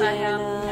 I am.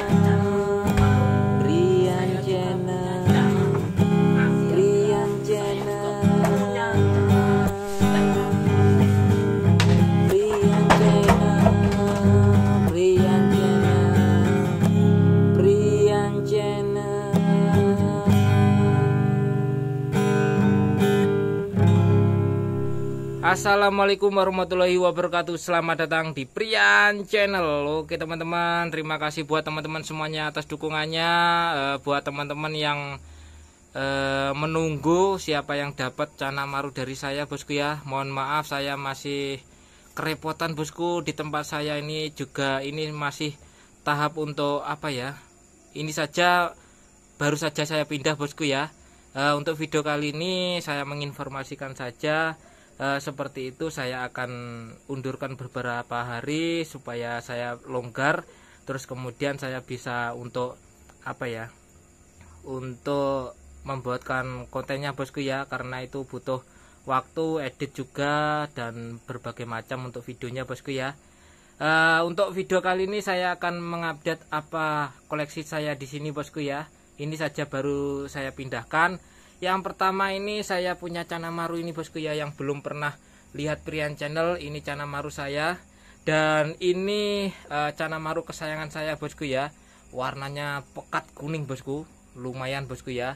Assalamualaikum warahmatullahi wabarakatuh Selamat datang di Prian Channel Oke teman-teman Terima kasih buat teman-teman semuanya atas dukungannya e, Buat teman-teman yang e, Menunggu siapa yang dapat Cana Maru dari saya bosku ya Mohon maaf saya masih Kerepotan bosku Di tempat saya ini juga ini masih Tahap untuk apa ya Ini saja Baru saja saya pindah bosku ya e, Untuk video kali ini saya menginformasikan saja Eh, seperti itu saya akan undurkan beberapa hari supaya saya longgar terus kemudian saya bisa untuk apa ya untuk membuatkan kontennya bosku ya karena itu butuh waktu edit juga dan berbagai macam untuk videonya bosku ya Uh, untuk video kali ini saya akan mengupdate apa koleksi saya di sini bosku ya. Ini saja baru saya pindahkan. Yang pertama ini saya punya maru ini bosku ya yang belum pernah lihat Prian Channel ini maru saya dan ini uh, eh, maru kesayangan saya bosku ya. Warnanya pekat kuning bosku, lumayan bosku ya.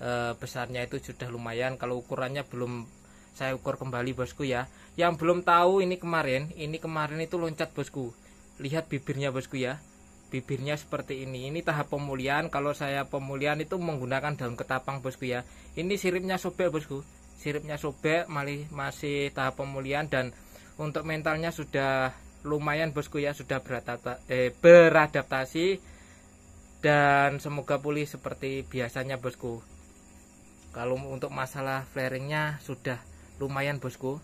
E, besarnya itu sudah lumayan kalau ukurannya belum saya ukur kembali bosku ya yang belum tahu ini kemarin ini kemarin itu loncat bosku lihat bibirnya bosku ya bibirnya seperti ini ini tahap pemulihan kalau saya pemulihan itu menggunakan daun ketapang bosku ya ini siripnya sobek bosku siripnya sobek masih masih tahap pemulihan dan untuk mentalnya sudah lumayan bosku ya sudah eh, beradaptasi dan semoga pulih seperti biasanya bosku kalau untuk masalah flaringnya sudah lumayan bosku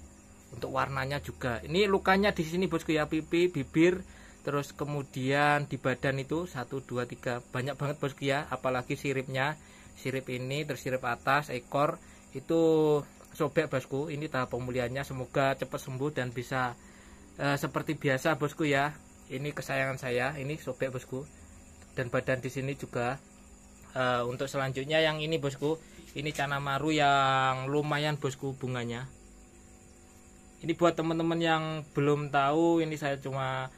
untuk warnanya juga ini lukanya di sini bosku ya pipi bibir terus kemudian di badan itu 1 2 3 banyak banget bosku ya apalagi siripnya sirip ini tersirip atas ekor itu sobek bosku ini tahap pemulihannya semoga cepat sembuh dan bisa uh, seperti biasa bosku ya ini kesayangan saya ini sobek bosku dan badan di sini juga uh, untuk selanjutnya yang ini bosku ini maru yang lumayan bosku bunganya ini buat teman-teman yang belum tahu ini saya cuma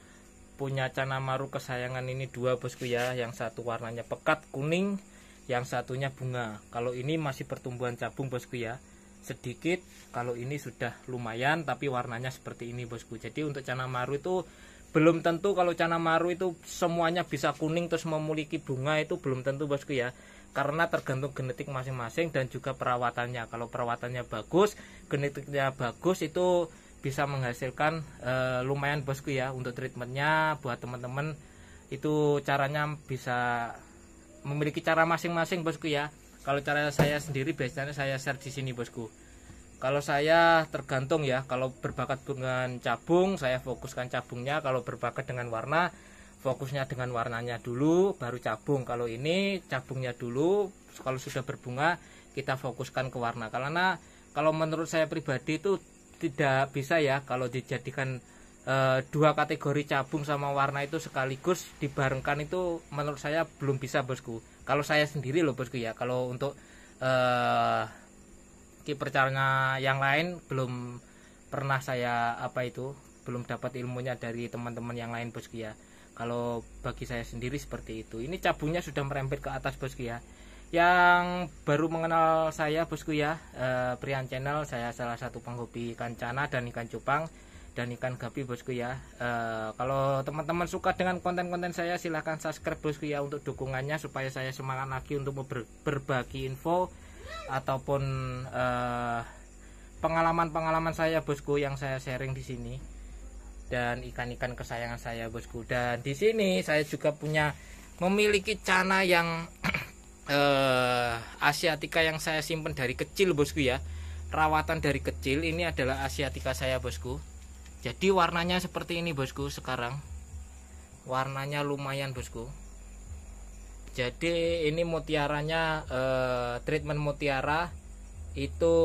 punya canamaru kesayangan ini dua bosku ya yang satu warnanya pekat kuning yang satunya bunga kalau ini masih pertumbuhan cabung bosku ya sedikit kalau ini sudah lumayan tapi warnanya seperti ini bosku jadi untuk canamaru itu belum tentu kalau canamaru itu semuanya bisa kuning terus memiliki bunga itu belum tentu bosku ya karena tergantung genetik masing-masing dan juga perawatannya kalau perawatannya bagus genetiknya bagus itu bisa menghasilkan uh, lumayan bosku ya untuk treatmentnya buat teman-teman itu caranya bisa memiliki cara masing-masing bosku ya kalau cara saya sendiri biasanya saya share di sini bosku kalau saya tergantung ya kalau berbakat dengan cabung saya fokuskan cabungnya kalau berbakat dengan warna fokusnya dengan warnanya dulu baru cabung kalau ini cabungnya dulu kalau sudah berbunga kita fokuskan ke warna karena kalau menurut saya pribadi itu tidak bisa ya kalau dijadikan e, dua kategori cabung sama warna itu sekaligus dibarengkan itu menurut saya belum bisa bosku kalau saya sendiri loh bosku ya kalau untuk e, eh, kipercarnya yang lain belum pernah saya apa itu belum dapat ilmunya dari teman-teman yang lain bosku ya kalau bagi saya sendiri seperti itu ini cabungnya sudah merempet ke atas bosku ya yang baru mengenal saya bosku ya eh, Prian Channel saya salah satu penghobi ikan cana dan ikan cupang dan ikan gapi bosku ya eh, kalau teman-teman suka dengan konten-konten saya silahkan subscribe bosku ya untuk dukungannya supaya saya semangat lagi untuk ber berbagi info ataupun eh, pengalaman-pengalaman eh, saya bosku yang saya sharing di sini dan ikan-ikan kesayangan saya bosku dan di sini saya juga punya memiliki cana yang uh, eh, asiatika yang saya simpan dari kecil bosku ya rawatan dari kecil ini adalah asiatica saya bosku jadi warnanya seperti ini bosku sekarang warnanya lumayan bosku jadi ini mutiaranya uh, treatment mutiara itu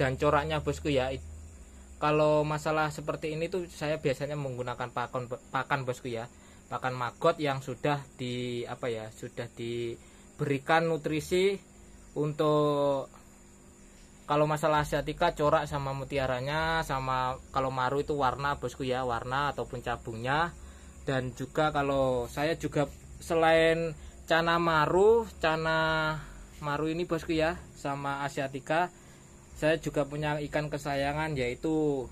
dan coraknya bosku ya kalau masalah seperti ini tuh saya biasanya menggunakan pakan bosku ya pakan maggot yang sudah di apa ya sudah diberikan nutrisi untuk kalau masalah asiatica corak sama mutiaranya sama kalau maru itu warna bosku ya warna ataupun cabungnya dan juga kalau saya juga selain cana maru cana maru ini bosku ya sama asiatica saya juga punya ikan kesayangan yaitu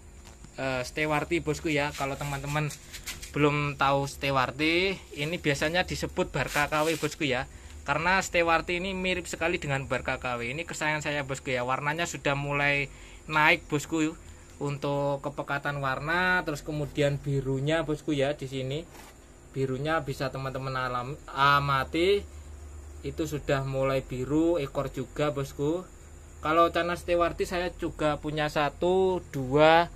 uh, stewarti bosku ya kalau teman-teman belum tahu Stewarti ini biasanya disebut bar KKW bosku ya karena Stewarti ini mirip sekali dengan bar KKW ini kesayangan saya bosku ya warnanya sudah mulai naik bosku untuk kepekatan warna terus kemudian birunya bosku ya di sini birunya bisa teman-teman alami amati itu sudah mulai biru ekor juga bosku kalau tanah stewarti saya juga punya satu dua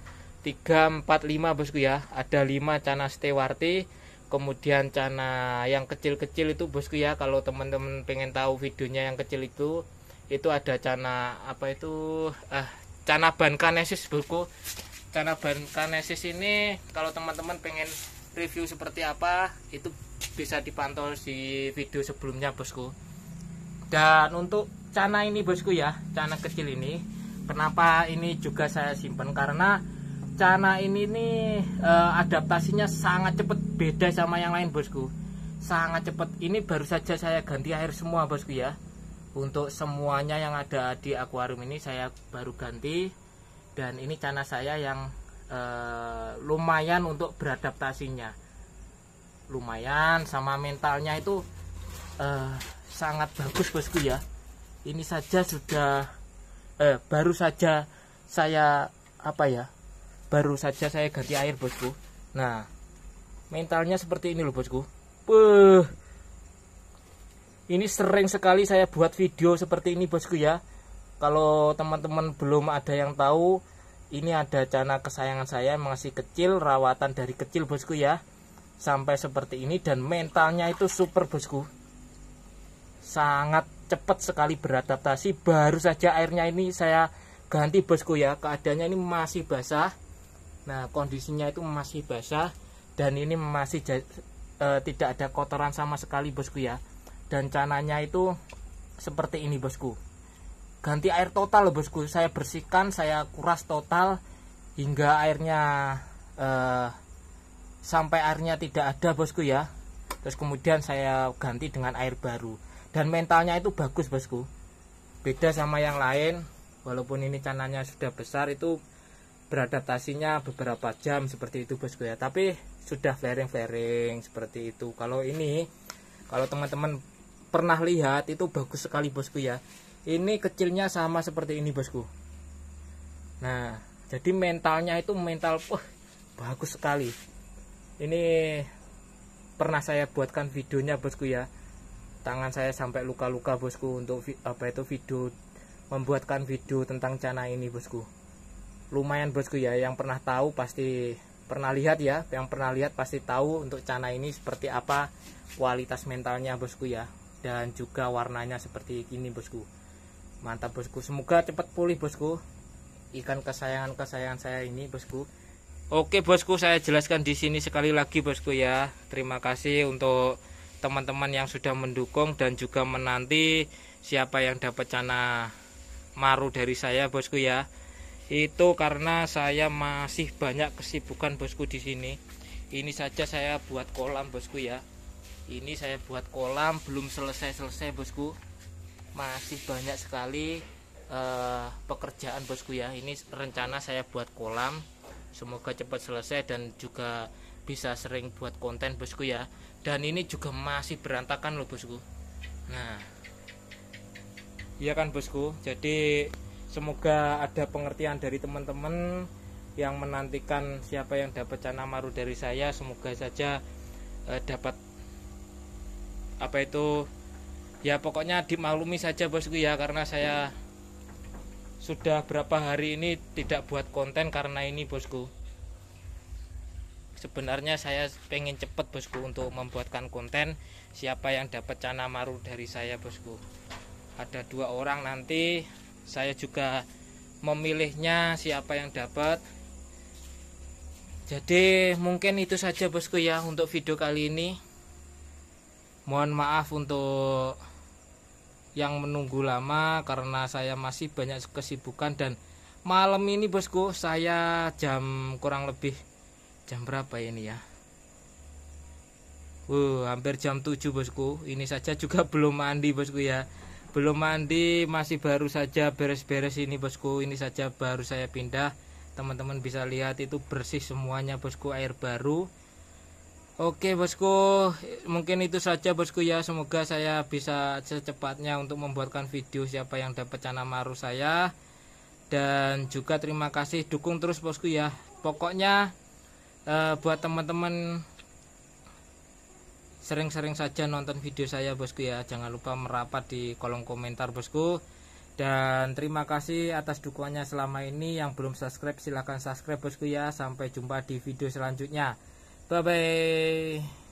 3, 4, 5 bosku ya ada 5 cana stewarti kemudian cana yang kecil-kecil itu bosku ya kalau teman-teman pengen tahu videonya yang kecil itu itu ada cana apa itu ah cana ban kanesis bosku cana ban kanesis ini kalau teman-teman pengen review seperti apa itu bisa dipantau di video sebelumnya bosku dan untuk cana ini bosku ya cana kecil ini kenapa ini juga saya simpan karena Cana ini nih uh, adaptasinya sangat cepat beda sama yang lain bosku sangat cepat ini baru saja saya ganti air semua bosku ya untuk semuanya yang ada di akuarium ini saya baru ganti dan ini cana saya yang eh, lumayan untuk beradaptasinya lumayan sama mentalnya itu eh, sangat bagus bosku ya ini saja sudah baru saja saya apa ya baru saja saya ganti air bosku nah mentalnya seperti ini loh bosku Puh. ini sering sekali saya buat video seperti ini bosku ya kalau teman-teman belum ada yang tahu ini ada cana kesayangan saya masih kecil rawatan dari kecil bosku ya sampai seperti ini dan mentalnya itu super bosku sangat cepat sekali beradaptasi baru saja airnya ini saya ganti bosku ya keadaannya ini masih basah Nah, kondisinya itu masih basah dan ini masih e, tidak ada kotoran sama sekali, Bosku ya. Dan cananya itu seperti ini, Bosku. Ganti air total loh, Bosku. Saya bersihkan, saya kuras total hingga airnya e, sampai airnya tidak ada, Bosku ya. Terus kemudian saya ganti dengan air baru. Dan mentalnya itu bagus, Bosku. Beda sama yang lain, walaupun ini cananya sudah besar itu beradaptasinya beberapa jam seperti itu bosku ya tapi sudah flaring flaring seperti itu kalau ini kalau teman-teman pernah lihat itu bagus sekali bosku ya ini kecilnya sama seperti ini bosku nah jadi mentalnya itu mental wah bagus sekali ini pernah saya buatkan videonya bosku ya tangan saya sampai luka-luka bosku untuk apa itu video membuatkan video tentang cana ini bosku lumayan bosku ya yang pernah tahu pasti pernah lihat ya yang pernah lihat pasti tahu untuk cana ini seperti apa kualitas mentalnya bosku ya dan juga warnanya seperti ini bosku mantap bosku semoga cepat pulih bosku ikan kesayangan kesayangan saya ini bosku Oke bosku saya jelaskan di sini sekali lagi bosku ya terima kasih untuk teman-teman yang sudah mendukung dan juga menanti siapa yang dapat cana maru dari saya bosku ya itu karena saya masih banyak kesibukan bosku di sini ini saja saya buat kolam bosku ya ini saya buat kolam belum selesai-selesai bosku masih banyak sekali uh, pekerjaan bosku ya ini rencana saya buat kolam semoga cepat selesai dan juga bisa sering buat konten bosku ya dan ini juga masih berantakan loh bosku nah iya kan bosku jadi semoga ada pengertian dari teman-teman yang menantikan siapa yang dapat cana maru dari saya semoga saja eh, dapat apa itu ya pokoknya dimaklumi saja bosku ya karena saya sudah berapa hari ini tidak buat konten karena ini bosku sebenarnya saya pengen cepet bosku untuk membuatkan konten siapa yang dapat cana maru dari saya bosku ada dua orang nanti saya juga memilihnya siapa yang dapat jadi mungkin itu saja bosku ya untuk video kali ini mohon maaf untuk yang menunggu lama karena saya masih banyak kesibukan dan malam ini bosku saya jam kurang lebih jam berapa ini ya Wuh, hampir jam 7 bosku. Ini saja juga belum mandi bosku ya belum mandi masih baru saja beres-beres ini bosku ini saja baru saya pindah teman-teman bisa lihat itu bersih semuanya bosku air baru oke bosku mungkin itu saja bosku ya semoga saya bisa secepatnya untuk membuatkan video siapa yang dapat cana maru saya dan juga terima kasih dukung terus bosku ya pokoknya eh, buat teman-teman sering-sering saja nonton video saya bosku ya jangan lupa merapat di kolom komentar bosku dan terima kasih atas dukungannya selama ini yang belum subscribe silahkan subscribe bosku ya sampai jumpa di video selanjutnya bye bye